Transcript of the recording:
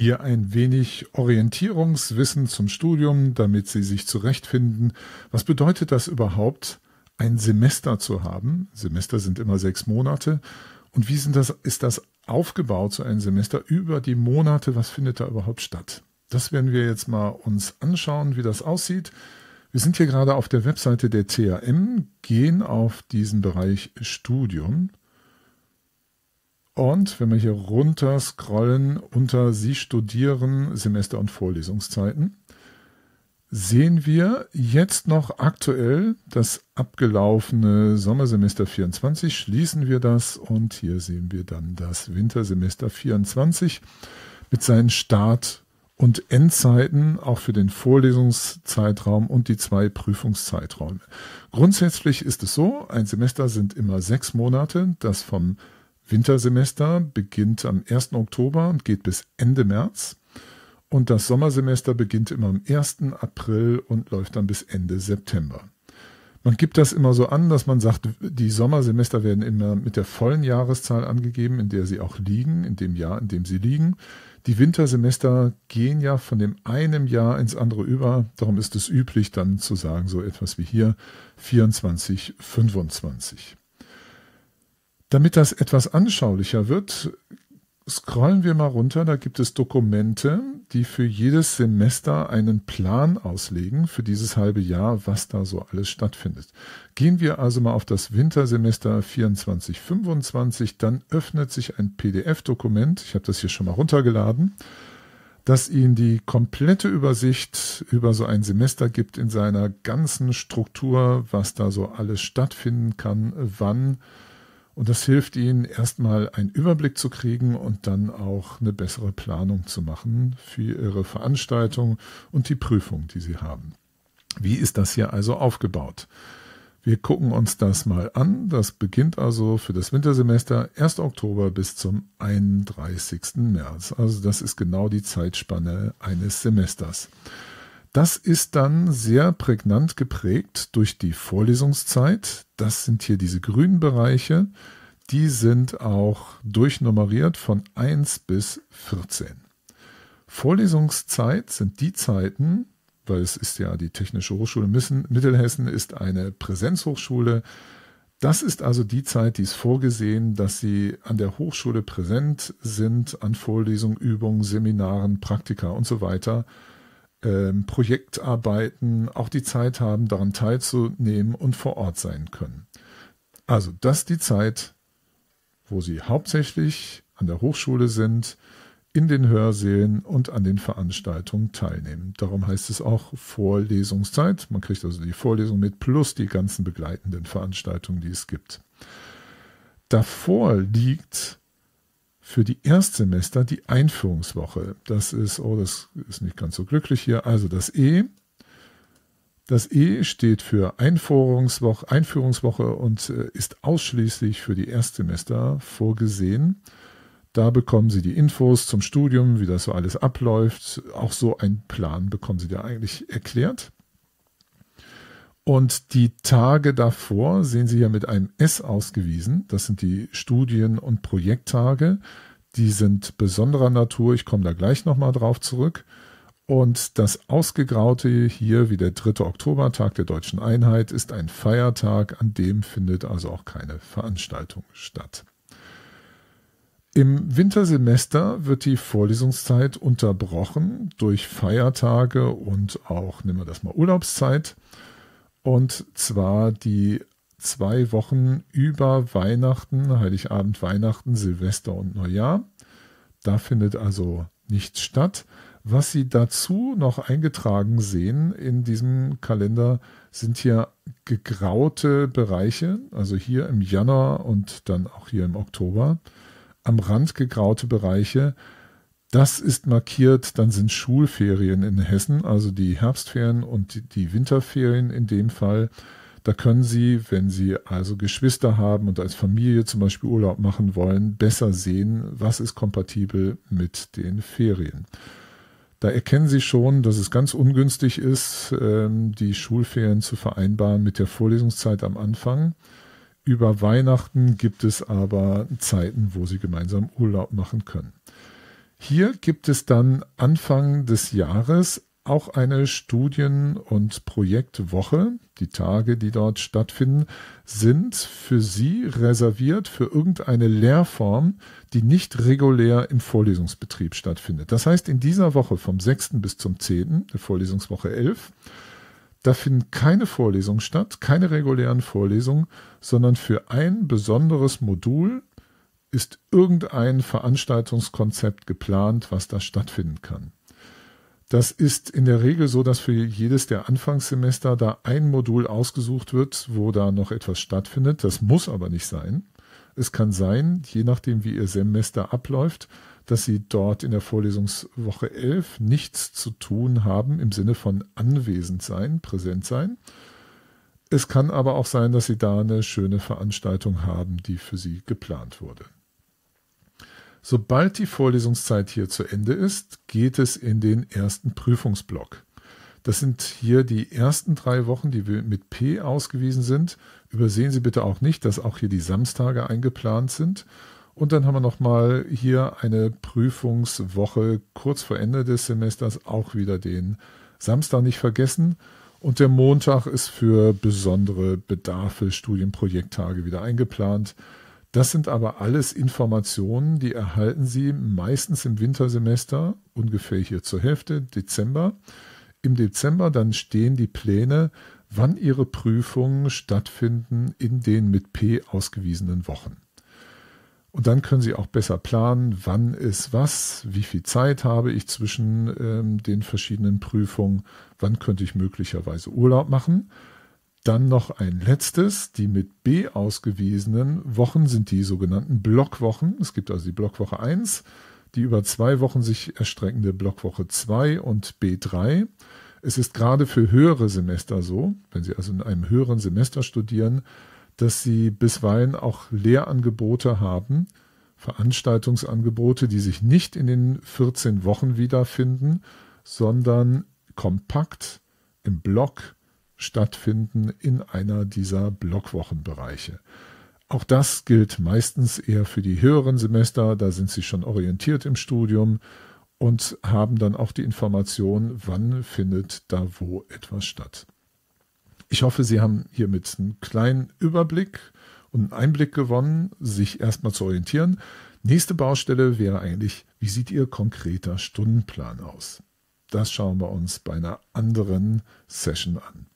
Hier ein wenig Orientierungswissen zum Studium, damit Sie sich zurechtfinden. Was bedeutet das überhaupt, ein Semester zu haben? Semester sind immer sechs Monate. Und wie sind das, ist das aufgebaut, so ein Semester über die Monate? Was findet da überhaupt statt? Das werden wir jetzt mal uns anschauen, wie das aussieht. Wir sind hier gerade auf der Webseite der TAM, gehen auf diesen Bereich Studium und wenn wir hier runter scrollen unter Sie studieren Semester und Vorlesungszeiten, sehen wir jetzt noch aktuell das abgelaufene Sommersemester 24, schließen wir das und hier sehen wir dann das Wintersemester 24 mit seinen Start- und Endzeiten auch für den Vorlesungszeitraum und die zwei Prüfungszeiträume. Grundsätzlich ist es so, ein Semester sind immer sechs Monate, das vom Wintersemester beginnt am 1. Oktober und geht bis Ende März. Und das Sommersemester beginnt immer am 1. April und läuft dann bis Ende September. Man gibt das immer so an, dass man sagt, die Sommersemester werden immer mit der vollen Jahreszahl angegeben, in der sie auch liegen, in dem Jahr, in dem sie liegen. Die Wintersemester gehen ja von dem einen Jahr ins andere über. Darum ist es üblich, dann zu sagen, so etwas wie hier 24, 25. Damit das etwas anschaulicher wird, scrollen wir mal runter. Da gibt es Dokumente, die für jedes Semester einen Plan auslegen für dieses halbe Jahr, was da so alles stattfindet. Gehen wir also mal auf das Wintersemester 24, 25. Dann öffnet sich ein PDF-Dokument. Ich habe das hier schon mal runtergeladen das Ihnen die komplette Übersicht über so ein Semester gibt in seiner ganzen Struktur, was da so alles stattfinden kann, wann, und das hilft ihnen erstmal einen Überblick zu kriegen und dann auch eine bessere Planung zu machen für ihre Veranstaltung und die Prüfung, die sie haben. Wie ist das hier also aufgebaut? Wir gucken uns das mal an. Das beginnt also für das Wintersemester 1. Oktober bis zum 31. März. Also das ist genau die Zeitspanne eines Semesters. Das ist dann sehr prägnant geprägt durch die Vorlesungszeit. Das sind hier diese grünen Bereiche. Die sind auch durchnummeriert von 1 bis 14. Vorlesungszeit sind die Zeiten, weil es ist ja die Technische Hochschule Mittelhessen ist eine Präsenzhochschule. Das ist also die Zeit, die ist vorgesehen, dass Sie an der Hochschule präsent sind, an Vorlesungen, Übungen, Seminaren, Praktika und so weiter, ähm, Projektarbeiten, auch die Zeit haben, daran teilzunehmen und vor Ort sein können. Also das ist die Zeit, wo sie hauptsächlich an der Hochschule sind, in den Hörsälen und an den Veranstaltungen teilnehmen. Darum heißt es auch Vorlesungszeit. Man kriegt also die Vorlesung mit plus die ganzen begleitenden Veranstaltungen, die es gibt. Davor liegt für die Erstsemester die Einführungswoche. Das ist, oh, das ist nicht ganz so glücklich hier. Also das E das E steht für Einführungswoche, Einführungswoche und äh, ist ausschließlich für die Erstsemester vorgesehen. Da bekommen Sie die Infos zum Studium, wie das so alles abläuft. Auch so einen Plan bekommen Sie da eigentlich erklärt. Und die Tage davor sehen Sie ja mit einem S ausgewiesen. Das sind die Studien- und Projekttage. Die sind besonderer Natur. Ich komme da gleich nochmal drauf zurück. Und das Ausgegraute hier, wie der 3. Oktober, Tag der deutschen Einheit, ist ein Feiertag, an dem findet also auch keine Veranstaltung statt. Im Wintersemester wird die Vorlesungszeit unterbrochen durch Feiertage und auch, nehmen wir das mal, Urlaubszeit. Und zwar die zwei Wochen über Weihnachten, Heiligabend, Weihnachten, Silvester und Neujahr. Da findet also nichts statt. Was Sie dazu noch eingetragen sehen in diesem Kalender sind hier gegraute Bereiche, also hier im Januar und dann auch hier im Oktober. Am Rand gegraute Bereiche. Das ist markiert, dann sind Schulferien in Hessen, also die Herbstferien und die Winterferien in dem Fall. Da können Sie, wenn Sie also Geschwister haben und als Familie zum Beispiel Urlaub machen wollen, besser sehen, was ist kompatibel mit den Ferien. Da erkennen Sie schon, dass es ganz ungünstig ist, ähm, die Schulferien zu vereinbaren mit der Vorlesungszeit am Anfang. Über Weihnachten gibt es aber Zeiten, wo Sie gemeinsam Urlaub machen können. Hier gibt es dann Anfang des Jahres auch eine Studien- und Projektwoche. Die Tage, die dort stattfinden, sind für Sie reserviert für irgendeine Lehrform, die nicht regulär im Vorlesungsbetrieb stattfindet. Das heißt, in dieser Woche vom 6. bis zum 10., der Vorlesungswoche 11, da finden keine Vorlesungen statt, keine regulären Vorlesungen, sondern für ein besonderes Modul ist irgendein Veranstaltungskonzept geplant, was da stattfinden kann. Das ist in der Regel so, dass für jedes der Anfangssemester da ein Modul ausgesucht wird, wo da noch etwas stattfindet. Das muss aber nicht sein. Es kann sein, je nachdem, wie Ihr Semester abläuft, dass Sie dort in der Vorlesungswoche 11 nichts zu tun haben im Sinne von anwesend sein, präsent sein. Es kann aber auch sein, dass Sie da eine schöne Veranstaltung haben, die für Sie geplant wurde. Sobald die Vorlesungszeit hier zu Ende ist, geht es in den ersten Prüfungsblock. Das sind hier die ersten drei Wochen, die mit P ausgewiesen sind. Übersehen Sie bitte auch nicht, dass auch hier die Samstage eingeplant sind. Und dann haben wir nochmal hier eine Prüfungswoche kurz vor Ende des Semesters, auch wieder den Samstag nicht vergessen. Und der Montag ist für besondere Bedarfe, Studienprojekttage wieder eingeplant. Das sind aber alles Informationen, die erhalten Sie meistens im Wintersemester, ungefähr hier zur Hälfte, Dezember. Im Dezember dann stehen die Pläne, wann Ihre Prüfungen stattfinden in den mit P ausgewiesenen Wochen. Und dann können Sie auch besser planen, wann ist was, wie viel Zeit habe ich zwischen ähm, den verschiedenen Prüfungen, wann könnte ich möglicherweise Urlaub machen dann noch ein letztes. Die mit B ausgewiesenen Wochen sind die sogenannten Blockwochen. Es gibt also die Blockwoche 1, die über zwei Wochen sich erstreckende Blockwoche 2 und B3. Es ist gerade für höhere Semester so, wenn Sie also in einem höheren Semester studieren, dass Sie bisweilen auch Lehrangebote haben, Veranstaltungsangebote, die sich nicht in den 14 Wochen wiederfinden, sondern kompakt im Block stattfinden in einer dieser Blockwochenbereiche. Auch das gilt meistens eher für die höheren Semester, da sind sie schon orientiert im Studium und haben dann auch die Information, wann findet da wo etwas statt. Ich hoffe, Sie haben hiermit einen kleinen Überblick und einen Einblick gewonnen, sich erstmal zu orientieren. Nächste Baustelle wäre eigentlich, wie sieht Ihr konkreter Stundenplan aus? Das schauen wir uns bei einer anderen Session an.